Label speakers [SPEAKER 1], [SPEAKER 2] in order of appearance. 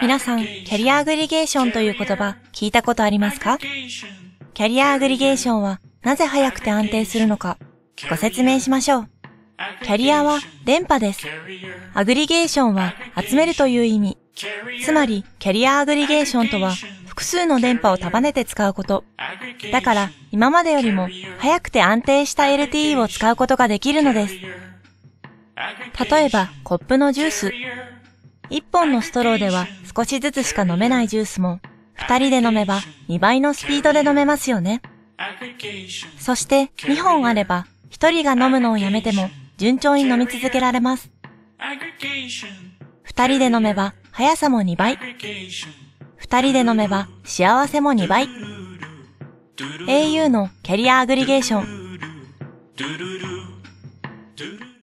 [SPEAKER 1] 皆さん、キャリアアグリゲーションという言葉、聞いたことありますかキャリアアグリゲーションは、なぜ早くて安定するのか、ご説明しましょう。キャリアは、電波です。アグリゲーションは、集めるという意味。つまり、キャリアアグリゲーションとは、複数の電波を束ねて使うこと。だから、今までよりも、早くて安定した LTE を使うことができるのです。例えば、コップのジュース。一本のストローでは少しずつしか飲めないジュースも、二人で飲めば2倍のスピードで飲めますよね。そして2本あれば、一人が飲むのをやめても順調に飲み続けられます。二人で飲めば速さも2倍。二人で飲めば幸せも2倍。au のキャリアアグリゲーション。